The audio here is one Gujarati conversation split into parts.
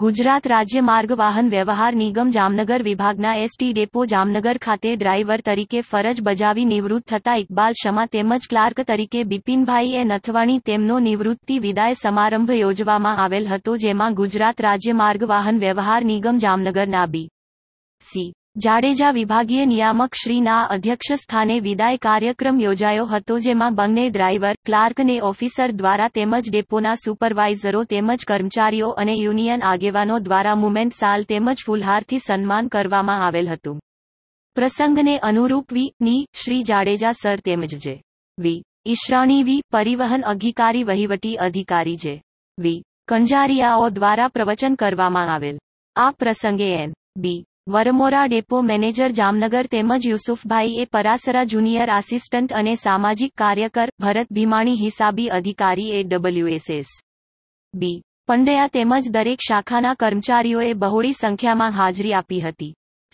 ગુજરાત રાજ્ય માર્ગ વાહન વ્યવહાર નિગમ જામનગર વિભાગના એસટી ડેપો જામનગર ખાતે ડ્રાઈવર તરીકે ફરજ બજાવી નિવૃત્ત થતા ઇકબાલ શમા તેમજ ક્લાર્ક તરીકે બિપિનભાઈ એ નથવાણી તેમનો નિવૃત્તિ વિદાય સમારંભ યોજવામાં આવેલ હતો જેમાં ગુજરાત રાજ્ય માર્ગ વાહન વ્યવહાર નિગમ જામનગરના બી સી જાડેજા વિભાગીય નિયામક શ્રીના અધ્યક્ષસ્થાને વિદાય કાર્યક્રમ યોજાયો હતો જેમાં બંને ડ્રાઈવર ક્લાર્ક ઓફિસર દ્વારા તેમજ ડેપોના સુપરવાઇઝરો તેમજ કર્મચારીઓ અને યુનિયન આગેવાનો દ્વારા મુમેન્ટ સાલ તેમજ ફૂલહારથી સન્માન કરવામાં આવેલ હતું પ્રસંગને અનુરૂપ વી ની શ્રી જાડેજા સર તેમજ જે વી ઈશરાણી વી પરિવહન અધિકારી વહીવટી અધિકારી જે વી કંજારીયાઓ દ્વારા પ્રવચન કરવામાં આવેલ આ પ્રસંગે N B Varmora depot manager Jamnagar તેમજ યુસુફભાઈ એ પરાસરા જુનિયર આસિસ્ટન્ટ અને સામાજિક કાર્યકર ભરત ભીમાણી હિસાબી અધિકારી એ ડબલ્યુએસએસ બી પંડ્યા તેમજ દરેક શાખાના કર્મચારીઓએ બહોળી સંખ્યામાં હાજરી આપી હતી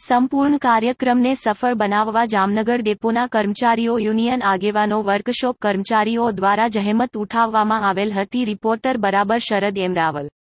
સંપૂર્ણ કાર્યક્રમને સફળ બનાવવા જામનગર ડેપોના કર્મચારીઓ યુનિયન આગેવાનો વર્કશોપ કર્મચારીઓ દ્વારા જહેમત ઉઠાવવામાં આવેલ હતી રિપોર્ટર બરાબર શરદ એમ રાવલ